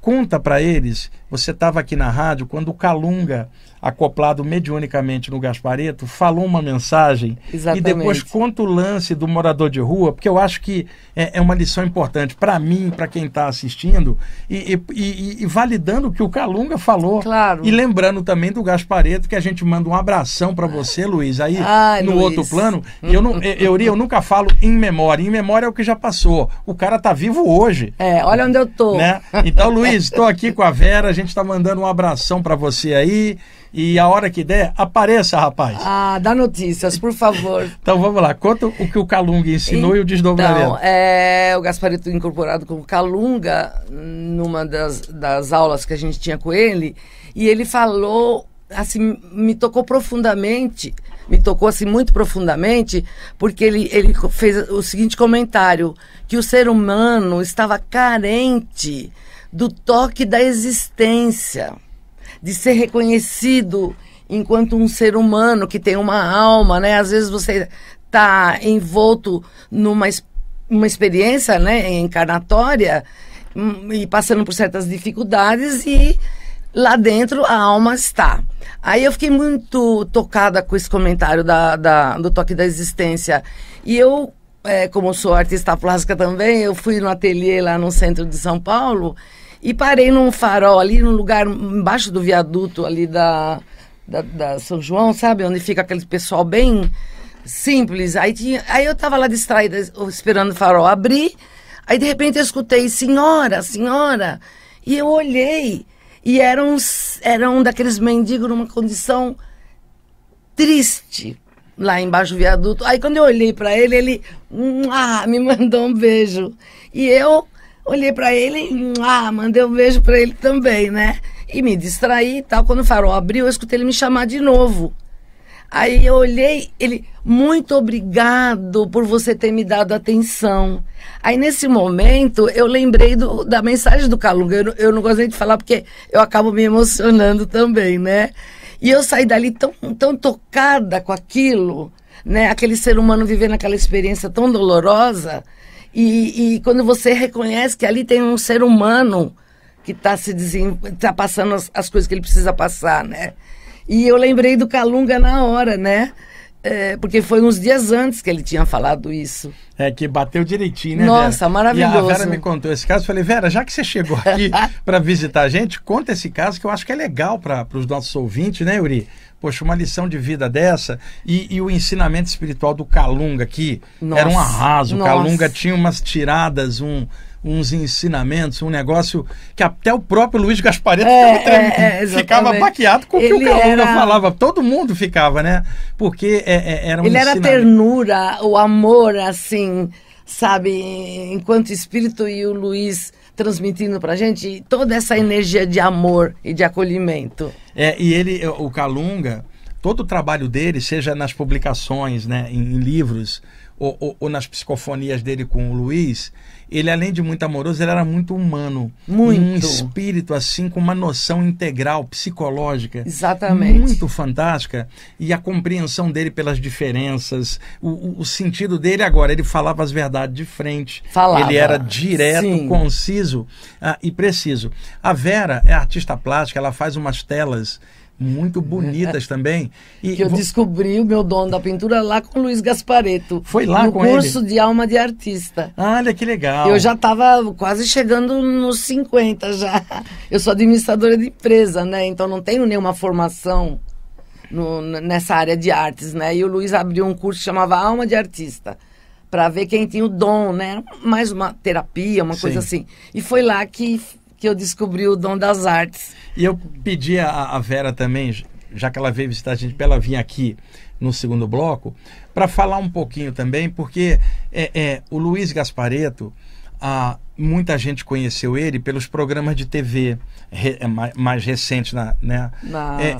conta para eles você estava aqui na rádio quando o Calunga, acoplado mediunicamente no Gaspareto, falou uma mensagem Exatamente. e depois conta o lance do morador de rua, porque eu acho que é, é uma lição importante para mim, para quem está assistindo, e, e, e, validando o que o Calunga falou. Claro. E lembrando também do Gaspareto, que a gente manda um abração para você, Luiz, aí Ai, no Luiz. outro plano. Eu, não, eu, eu nunca falo em memória. Em memória é o que já passou. O cara tá vivo hoje. É, olha onde eu tô. Né? Então, Luiz, estou aqui com a Vera, a gente gente está mandando um abração para você aí. E a hora que der, apareça, rapaz. Ah, dá notícias, por favor. então vamos lá, conta o que o Calunga ensinou então, e o desdobramento. Então, é, o Gasparito incorporado com o Calunga, numa das, das aulas que a gente tinha com ele, e ele falou, assim, me tocou profundamente, me tocou assim muito profundamente, porque ele, ele fez o seguinte comentário, que o ser humano estava carente do toque da existência, de ser reconhecido enquanto um ser humano que tem uma alma, né? Às vezes você está envolto numa uma experiência, né, encarnatória hum, e passando por certas dificuldades e lá dentro a alma está. Aí eu fiquei muito tocada com esse comentário da, da do toque da existência e eu é, como sou artista plástica também, eu fui no ateliê lá no centro de São Paulo e parei num farol ali, num lugar embaixo do viaduto ali da, da, da São João, sabe? Onde fica aquele pessoal bem simples. Aí, tinha, aí eu tava lá distraída, esperando o farol abrir. Aí de repente eu escutei, senhora, senhora. E eu olhei. E era um, era um daqueles mendigos numa condição triste lá embaixo do viaduto. Aí quando eu olhei para ele, ele ah, me mandou um beijo. E eu Olhei para ele, ah, mandei um beijo para ele também, né? E me distraí e tal. Quando o farol abriu, eu escutei ele me chamar de novo. Aí eu olhei, ele, muito obrigado por você ter me dado atenção. Aí nesse momento eu lembrei do, da mensagem do Calunga. Eu, eu não gostei de falar porque eu acabo me emocionando também, né? E eu saí dali tão, tão tocada com aquilo, né? Aquele ser humano vivendo aquela experiência tão dolorosa e, e quando você reconhece que ali tem um ser humano que está se desen... tá passando as, as, coisas que ele precisa passar, né? E eu lembrei do Calunga na hora, né? É, porque foi uns dias antes que ele tinha falado isso. É, que bateu direitinho, né? Nossa, Vera? maravilhoso. E a Vera me contou esse caso. Falei, Vera, já que você chegou aqui para visitar a gente, conta esse caso que eu acho que é legal para os nossos ouvintes, né, Yuri? Poxa, uma lição de vida dessa e, e o ensinamento espiritual do Calunga, que nossa, era um arraso. Nossa. Calunga tinha umas tiradas, um, uns ensinamentos, um negócio que até o próprio Luiz Gasparetto é, é, é, ficava baqueado com o que ele o Calunga era... falava. Todo mundo ficava, né? Porque é, é, era um Ele era a ternura, o amor, assim, sabe? Enquanto espírito e o Luiz transmitindo para a gente toda essa energia de amor e de acolhimento. É, e ele, é, o Calunga, todo o trabalho dele, seja nas publicações, né, em livros, ou, ou, ou, nas psicofonias dele com o Luiz, ele além de muito amoroso, ele era muito humano. Muito. Um espírito assim, com uma noção integral, psicológica. Exatamente. Muito fantástica. E a compreensão dele pelas diferenças, o, o, o sentido dele agora, ele falava as verdades de frente. Falava. Ele era direto, Sim. conciso ah, e preciso. A Vera é artista plástica, ela faz umas telas muito é. bonitas também. E que eu descobri o meu dono da pintura lá com o Luiz Gaspareto. Foi lá no com ele? No curso de alma de artista. Olha que legal. Eu já estava quase chegando nos 50 já. Eu sou administradora de empresa, né? Então não tenho nenhuma formação no, nessa área de artes, né? E o Luiz abriu um curso que chamava Alma de Artista para ver quem tinha o dom, né? Mais uma terapia, uma Sim. coisa assim. E foi lá que que eu descobri o dom das artes. E eu pedi a, a Vera também, já que ela veio visitar a gente, para ela vir aqui no segundo bloco, para falar um pouquinho também, porque é, é o Luiz Gaspareto, a muita gente conheceu ele pelos programas de TV re, é, mais, mais recentes na, né? na... É,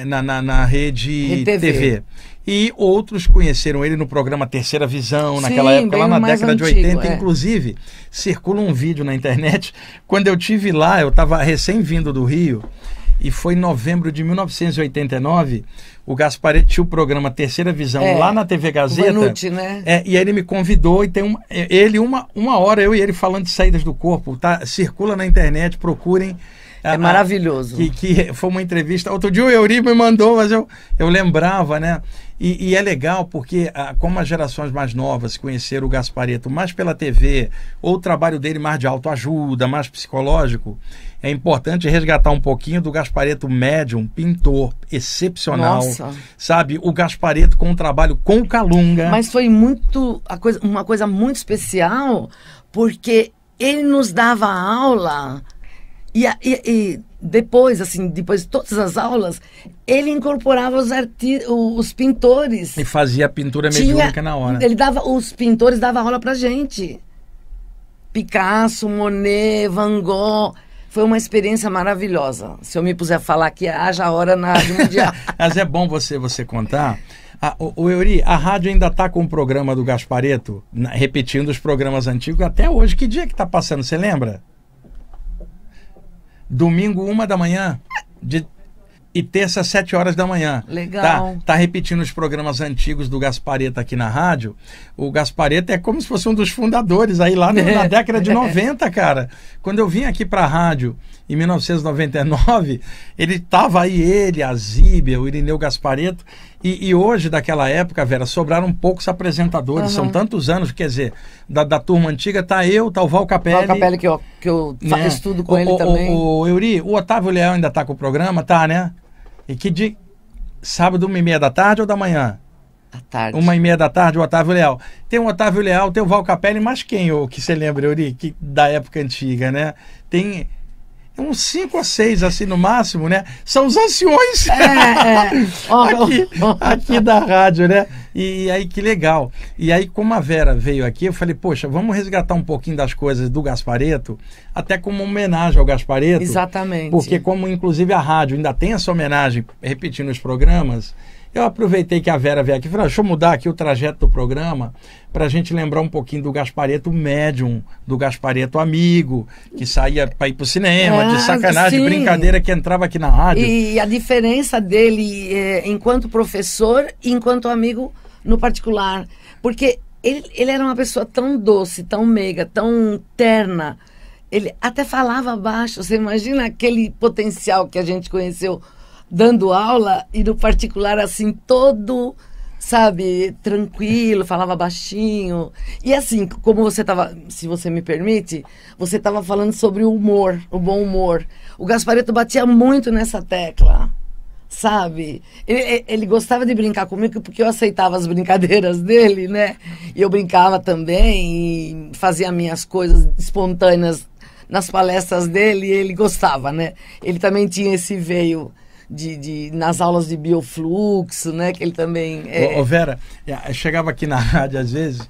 é, na, na, na, rede TV. E outros conheceram ele no programa Terceira Visão, naquela Sim, época, lá na década antigo, de 80. É. Inclusive, circula um vídeo na internet. Quando eu tive lá, eu estava recém-vindo do Rio, e foi em novembro de 1989. O Gasparetti tinha o programa Terceira Visão é, lá na TV Gazeta. Vanucci, né? É, e aí ele me convidou e tem um, ele uma, uma hora, eu e ele falando de saídas do corpo. Tá, circula na internet, procurem. É maravilhoso. Que, que foi uma entrevista. Outro dia o Euri me mandou, mas eu, eu lembrava, né? E, e, é legal porque, como as gerações mais novas conheceram o Gaspareto mais pela TV, ou o trabalho dele mais de autoajuda, mais psicológico, é importante resgatar um pouquinho do Gaspareto médium, pintor, excepcional. Nossa. Sabe, o Gaspareto com o trabalho com Calunga. Mas foi muito coisa, uma coisa muito especial, porque ele nos dava aula e, e, e, depois, assim, depois de todas as aulas, ele incorporava os, arti os pintores. E fazia a pintura mediúnica Tinha, na hora. Ele dava, os pintores dava aula pra gente. Picasso, Monet, Van Gogh. Foi uma experiência maravilhosa. Se eu me puser a falar aqui, haja hora na Rádio Mundial. Mas é bom você, você contar. Ah, o, o Euri, a rádio ainda está com o programa do Gaspareto, na, repetindo os programas antigos até hoje. Que dia que está passando, você lembra? domingo, uma da manhã, de, e terça, sete horas da manhã. Tá? Legal. Tá, tá repetindo os programas antigos do Gaspareta aqui na rádio. O Gaspareta é como se fosse um dos fundadores aí lá no, na década de 90, é. cara. Quando eu vim aqui para a rádio em 1999, ele tava aí, ele, a Zíbia, o Irineu Gaspareto. E, e, hoje, daquela época, Vera, sobraram poucos apresentadores, uhum. são tantos anos, quer dizer, da, da turma antiga tá eu, tá o Val Capelli. Val Capelli, que eu, que eu né? estudo com o, ele o, também. O, o, Euri, o Otávio Leão ainda tá com o programa, tá, né? E que de sábado, uma e meia da tarde ou da manhã? À tarde. Uma e meia da tarde, o Otávio Leal. Tem o Otávio Leal, tem o Val Capelli, mas quem o que você lembra, Euri, que, da época antiga, né? Tem uns 5 a 6, assim, no máximo, né? São os anciões é, é. aqui, aqui da rádio, né? E, aí, que legal. E aí, como a Vera veio aqui, eu falei, poxa, vamos resgatar um pouquinho das coisas do Gaspareto, até como homenagem ao Gaspareto. Exatamente. Porque como, inclusive, a rádio ainda tem essa homenagem, repetindo os programas... Eu aproveitei que a Vera veio aqui e falei, ah, deixa eu mudar aqui o trajeto do programa para a gente lembrar um pouquinho do Gaspareto médium, do Gaspareto amigo, que saía para ir para o cinema, ah, de sacanagem, sim. brincadeira, que entrava aqui na rádio. E a diferença dele é, enquanto professor e enquanto amigo no particular. Porque ele, ele era uma pessoa tão doce, tão meiga, tão terna. Ele até falava baixo, você imagina aquele potencial que a gente conheceu dando aula e no particular assim todo sabe tranquilo falava baixinho e assim como você estava se você me permite você estava falando sobre o humor o bom humor o Gasparito batia muito nessa tecla sabe? Ele, ele, gostava de brincar comigo porque eu aceitava as brincadeiras dele, né? E eu brincava também e fazia minhas coisas espontâneas nas palestras dele e ele gostava, né? Ele também tinha esse veio de, de, nas aulas de biofluxo, né? Que ele também. É... Ô, ô Vera, é, chegava aqui na rádio às vezes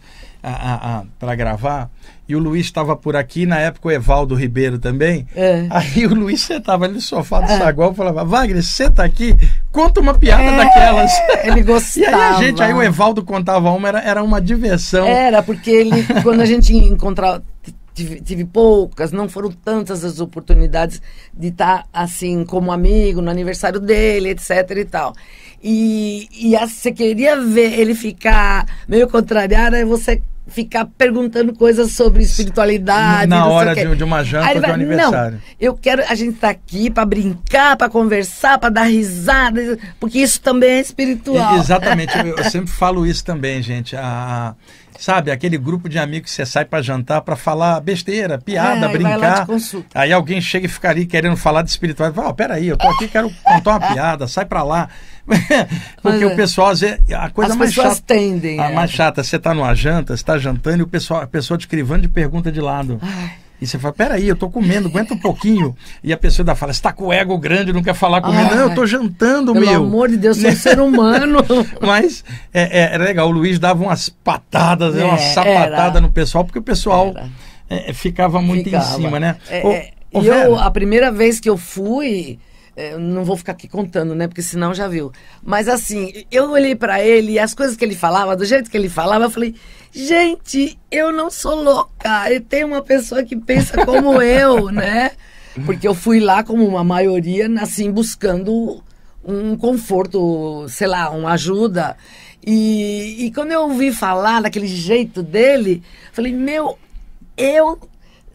para gravar e o Luiz estava por aqui, na época o Evaldo Ribeiro também. É. Aí o Luiz sentava ali no sofá do é. saguão e falava: Wagner, senta tá aqui, conta uma piada é. daquelas. Ele gostava. E aí a gente, aí o Evaldo contava uma, era, era uma diversão. Era, porque ele, quando a gente encontrava tive, tive, poucas, não foram tantas as oportunidades de estar assim como amigo no aniversário dele, etc e tal. E, e você queria ver ele ficar meio contrariado, aí você ficar perguntando coisas sobre espiritualidade. Na hora de, de, uma janta ou de um aniversário. Não, eu quero. A gente tá aqui para brincar, para conversar, para dar risada, porque isso também é espiritual. E, exatamente. eu, eu, sempre falo isso também, gente. A. Ah Sabe, aquele grupo de amigos que você sai para jantar para falar besteira, piada, é, brincar. Aí alguém chega e fica ali querendo falar de espiritualidade. Fala, oh, peraí, eu tô aqui, quero contar uma piada, sai para lá. Porque é. o pessoal, às vezes, a coisa As mais pessoas chata. Tendem, a é. mais chata, é você tá numa janta, você tá jantando e o pessoal, a pessoa te crivando de pergunta de lado. Ai. E você fala, peraí, eu tô comendo, aguenta um pouquinho. E a pessoa ainda fala, você tá com o ego grande, não quer falar comigo. Ah, não, eu tô jantando, pelo meu. Pelo amor de Deus, sou um ser humano. Mas é, é, é, legal, o Luiz dava umas patadas, é, uma sapatada era. no pessoal, porque o pessoal é, é, ficava muito ficava. em cima, né? É, ô, é, ô, e eu, a primeira vez que eu fui, é, não vou ficar aqui contando, né? Porque senão já viu. Mas assim, eu olhei para ele e as coisas que ele falava, do jeito que ele falava, eu falei, Gente, eu não sou louca. E tem uma pessoa que pensa como eu, né? Porque eu fui lá como uma maioria, assim, buscando um conforto, sei lá, uma ajuda. E, e quando eu ouvi falar daquele jeito dele, falei, meu, eu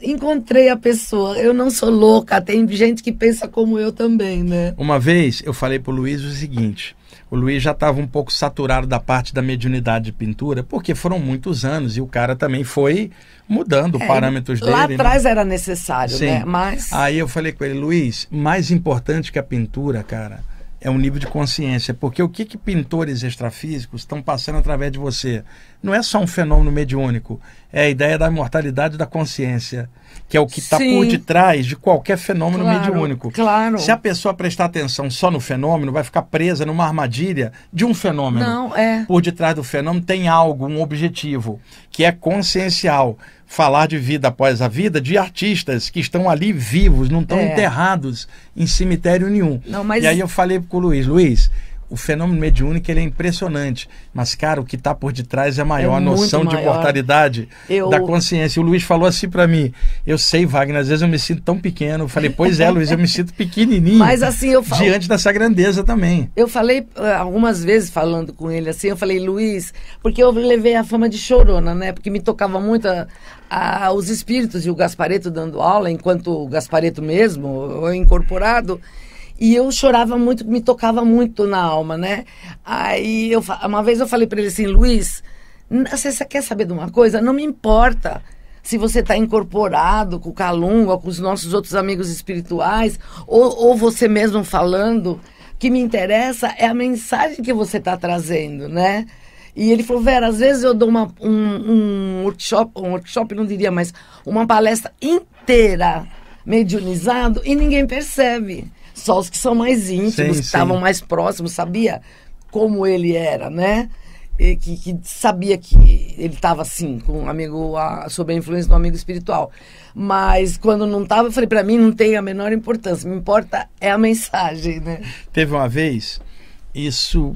encontrei a pessoa. Eu não sou louca, tem gente que pensa como eu também, né? Uma vez eu falei pro Luiz o seguinte: o Luiz já estava um pouco saturado da parte da mediunidade de pintura, porque foram muitos anos e o cara também foi mudando é, parâmetros lá dele. Lá né? atrás né? era necessário, né? Sim. né? Mas. Aí eu falei com ele, Luiz, mais importante que a pintura, cara, é um nível de consciência, porque o que, que pintores extrafísicos estão passando através de você não é só um fenômeno mediúnico, é a ideia da imortalidade da consciência, que é o que está por detrás de qualquer fenômeno claro, mediúnico. Claro. Se a pessoa prestar atenção só no fenômeno, vai ficar presa numa armadilha de um fenômeno. Não, é. Por detrás do fenômeno tem algo, um objetivo, que é consciencial falar de vida após a vida de artistas que estão ali vivos, não estão é. enterrados em cemitério nenhum. Não, mas... E aí eu falei com o Luiz, Luiz, o fenômeno mediúnico ele é impressionante, mas cara, o que está por detrás é maior, é a noção maior. de mortalidade eu... da consciência. O Luiz falou assim para mim: "Eu sei, Wagner, às vezes eu me sinto tão pequeno". Eu falei: "Pois é, Luiz, eu me sinto pequenininho". Mas assim eu falo... diante dessa grandeza também. Eu falei eh, algumas vezes falando com ele assim, eu falei: "Luiz, porque eu levei a fama de chorona, né? Porque me tocava muito a, a, os espíritos e o Gaspareto dando aula, enquanto o Gaspareto mesmo, incorporado, e eu chorava muito, me tocava muito na alma, né? Aí eu, uma vez eu falei para ele assim, Luiz, você quer saber de uma coisa? Não me importa se você está incorporado com o Calunga, com os nossos outros amigos espirituais, ou, ou você mesmo falando. O que me interessa é a mensagem que você está trazendo, né? E ele falou, Vera, às vezes eu dou uma, um, um workshop, um workshop não diria, mais uma palestra inteira mediunizado e ninguém percebe. Só os que são mais íntimos, sim, que estavam mais próximos, sabia como ele era, né? E que, que sabia que ele estava assim, com um amigo, a, sob a influência do amigo espiritual. Mas quando não estava, eu falei, para mim não tem a menor importância. O que me importa é a mensagem, né? Teve uma vez, isso.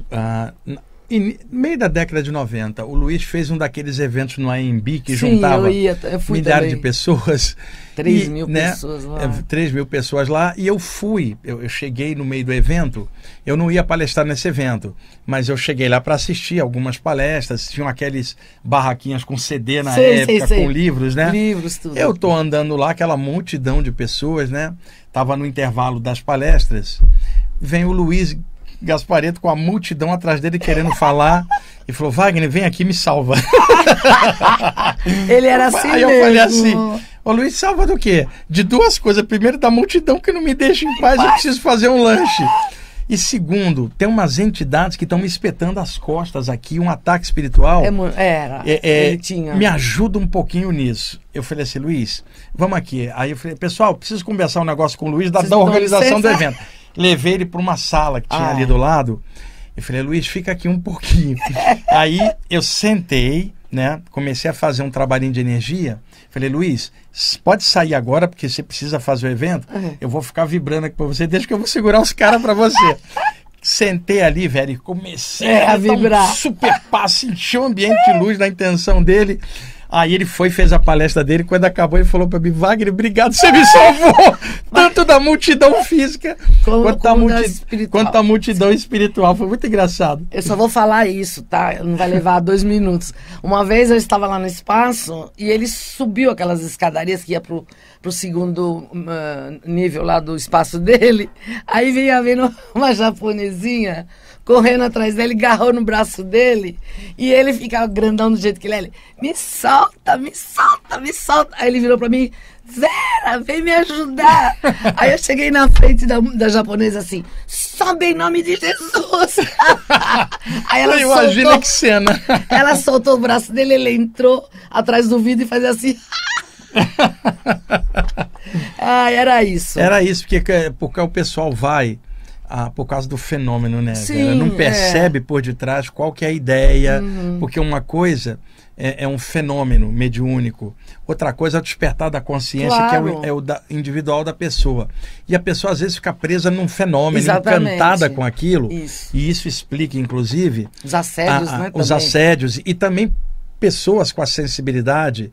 Uh, no meio da década de 90, o Luiz fez um daqueles eventos no AMB que Sim, juntava eu ia, eu milhares também. de pessoas. 3 mil né, pessoas lá. 3 é, mil pessoas lá. E eu fui, eu, eu, cheguei no meio do evento, eu não ia palestrar nesse evento, mas eu cheguei lá para assistir algumas palestras. Tinham aqueles barraquinhas com CD na sei, época, sei, sei. com livros, né? Livros, tudo. Eu tô andando lá, aquela multidão de pessoas, né? Tava no intervalo das palestras. Vem o Luiz Gaspareto com a multidão atrás dele querendo falar. E falou, Wagner, vem aqui me salva. Ele era assim Aí eu falei assim, ô Luiz, salva do quê? De duas coisas. Primeiro, da multidão que não me deixa em paz, eu preciso fazer um lanche. E segundo, tem umas entidades que estão me espetando as costas aqui, um ataque espiritual. É, era. É, é, tinha. Me ajuda um pouquinho nisso. Eu falei assim, Luiz, vamos aqui. Aí eu falei, pessoal, preciso conversar um negócio com o Luiz da, da organização do evento levei ele para uma sala que tinha ah. ali do lado. Eu falei, Luiz, fica aqui um pouquinho. Aí eu sentei, né? Comecei a fazer um trabalhinho de energia. Falei, Luiz, pode sair agora porque você precisa fazer o evento. Uhum. Eu vou ficar vibrando aqui para você. Deixa que eu vou segurar os caras para você. Sentei ali, velho, e comecei é, a, a vibrar. Um super passe, encheu o ambiente de luz na intenção dele. Aí ele foi, fez a palestra dele. Quando acabou, ele falou para mim: Wagner, obrigado, você me salvou! Tanto da multidão física como, quanto, como da quanto da multidão espiritual. Foi muito engraçado. Eu só vou falar isso, tá? Não vai levar dois minutos. Uma vez eu estava lá no espaço e ele subiu aquelas escadarias que ia pro, pro segundo uh, nível lá do espaço dele. Aí vinha vendo uma japonesinha correndo atrás dele, garrou no braço dele, e ele ficava grandão do jeito que ele é. Ele, me solta, me solta, me solta. Aí ele virou pra mim, Vera, vem me ajudar. Aí eu cheguei na frente da, da japonesa assim, sobe em nome de Jesus. Aí ela soltou, que cena. Ela soltou o braço dele, ele entrou atrás do vidro e fazia assim. ah, era isso. Era isso, porque, é, porque o pessoal vai ah, por causa do fenômeno, né? Sim, não é. percebe é. por detrás qual que é a ideia, uhum. porque uma coisa é, é, um fenômeno mediúnico, outra coisa é o despertar da consciência, claro. que é o, é o da, individual da pessoa. E a pessoa às vezes fica presa num fenômeno, Exatamente. encantada com aquilo, isso. e isso explica, inclusive, os assédios, a, a, né? Os assédios, e também pessoas com a sensibilidade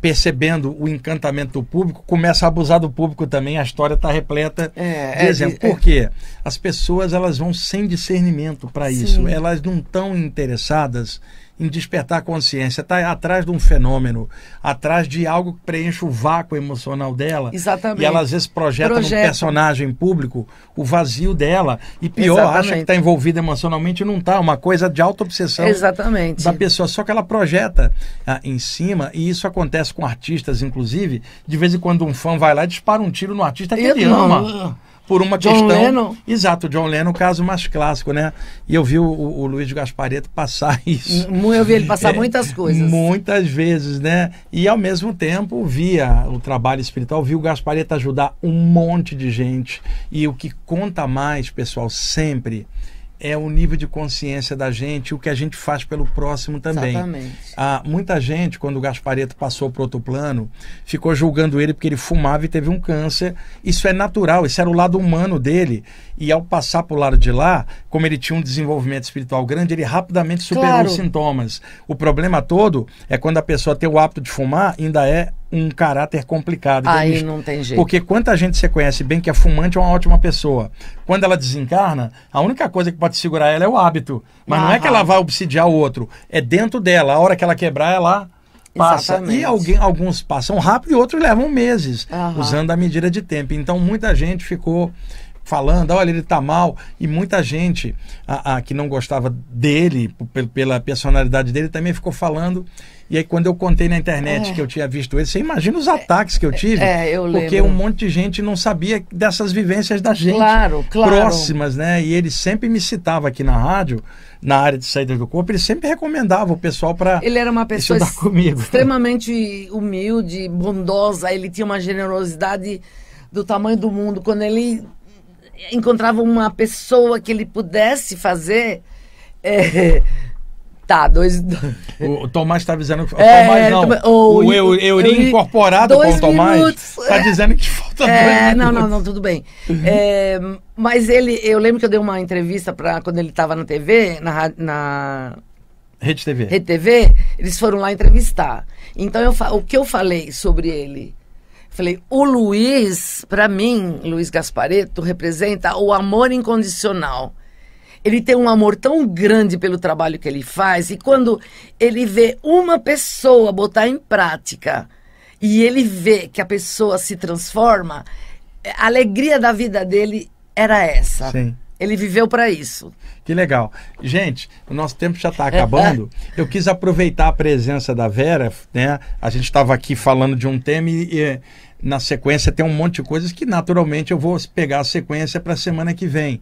percebendo o encantamento do público, começa a abusar do público também. A história está repleta é, de é, exemplo. é, Por quê? As pessoas elas vão sem discernimento para isso. Elas não estão interessadas em despertar consciência, está atrás de um fenômeno, atrás de algo que preenche o vácuo emocional dela. Exatamente. E ela às vezes projeta, projeta. no personagem público o vazio dela e pior, Exatamente. acha que está envolvida emocionalmente e não está, uma coisa de auto-obsessão da pessoa, só que ela projeta ah, em cima e isso acontece com artistas, inclusive, de vez em quando um fã vai lá e dispara um tiro no artista que Eu ele não. ama por uma John questão. Lennon. Exato, John Lennon, o caso mais clássico, né? E eu vi o, o Luiz Gasparetto passar isso. Eu vi ele passar é, muitas coisas. Muitas vezes, né? E ao mesmo tempo via o trabalho espiritual, vi o Gaspareto ajudar um monte de gente. E o que conta mais, pessoal, sempre é o nível de consciência da gente, o que a gente faz pelo próximo também. Exatamente. Ah, muita gente, quando o Gaspareto passou para outro plano, ficou julgando ele porque ele fumava e teve um câncer. Isso é natural, isso era o lado humano dele. E ao passar para o lado de lá, como ele tinha um desenvolvimento espiritual grande, ele rapidamente superou claro. os sintomas. O problema todo é quando a pessoa tem o hábito de fumar, ainda é um caráter complicado. Aí não tem jeito. Porque quanta gente você conhece bem que é fumante é uma ótima pessoa. Quando ela desencarna, a única coisa que pode segurar ela é o hábito. Mas Aham. não é que ela vai obsidiar o outro. É dentro dela. A hora que ela quebrar, ela passa. Exatamente. E alguém, alguns passam rápido e outros levam meses, Aham. usando a medida de tempo. Então muita gente ficou falando, olha, ele tá mal. E muita gente a, a que não gostava dele, pela personalidade dele, também ficou falando e aí, quando eu contei na internet é. que eu tinha visto ele você imagina os ataques que eu é, tive? É, eu lembro. Porque um monte de gente não sabia dessas vivências da gente. Claro, claro. Próximas, né? E ele sempre me citava aqui na rádio, na área de saída do corpo, ele sempre recomendava o pessoal para. Ele era uma pessoa comigo. extremamente humilde, bondosa, ele tinha uma generosidade do tamanho do mundo. Quando ele encontrava uma pessoa que ele pudesse fazer. É Tá, dois. O, Tomás está dizendo que. O é, Tomás não. O, o, eu, Eurinho incorporado com o Tomás. Está dizendo que falta é, dois. Não, minutos. não, não, tudo bem. É, mas ele, eu lembro que eu dei uma entrevista para quando ele estava na TV, na, na Rede TV. Rede TV, eles foram lá entrevistar. Então eu, o que eu falei sobre ele? Falei, o Luiz, para mim, Luiz Gaspareto, representa o amor incondicional ele tem um amor tão grande pelo trabalho que ele faz e quando ele vê uma pessoa botar em prática e ele vê que a pessoa se transforma, a alegria da vida dele era essa. Sim. Ele viveu para isso. Que legal. Gente, o nosso tempo já está acabando. Eu quis aproveitar a presença da Vera, né? A gente estava aqui falando de um tema e, e, na sequência tem um monte de coisas que naturalmente eu vou pegar a sequência para a semana que vem.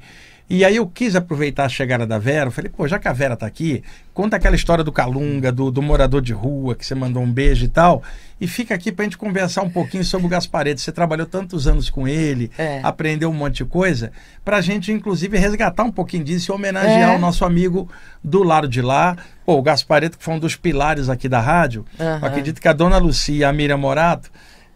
E aí eu quis aproveitar a chegada da Vera, eu falei, pô, já que a Vera tá aqui, conta aquela história do Calunga, do, do morador de rua, que você mandou um beijo e tal, e fica aqui pra gente conversar um pouquinho sobre o Gasparetto Você trabalhou tantos anos com ele, é. aprendeu um monte de coisa, pra gente, inclusive, resgatar um pouquinho disso e homenagear é. o nosso amigo do lado de lá. Pô, o Gasparetto que foi um dos pilares aqui da rádio. Uhum. acredito que a dona Lucia e a Miriam Morato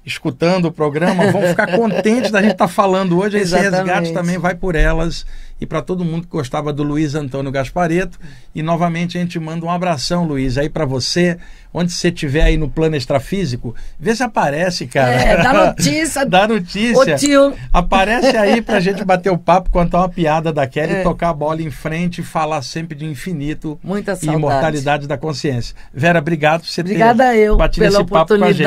escutando o programa vão ficar contentes da gente estar tá falando hoje. Esse resgate também vai por elas e para todo mundo que gostava do Luiz Antônio Gaspareto. E novamente a gente manda um abração, Luiz, aí para você, onde você estiver aí no plano extrafísico, vê se aparece, cara. É, dá notícia. dá notícia. Ô, tio. Aparece aí pra gente bater o papo, contar uma piada da Kelly, é. tocar a bola em frente e falar sempre de infinito Muita e imortalidade da consciência. Vera, obrigado por você Obrigada ter eu batido esse papo com a gente.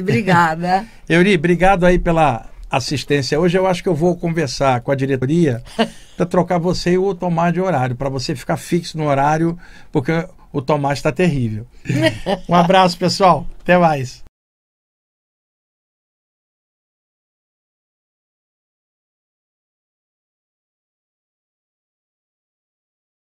Obrigada. Euri, obrigado aí pela assistência hoje, eu acho que eu vou conversar com a diretoria para trocar você e o Tomás de horário, para você ficar fixo no horário, porque o Tomás está terrível. Um abraço, pessoal. Até mais.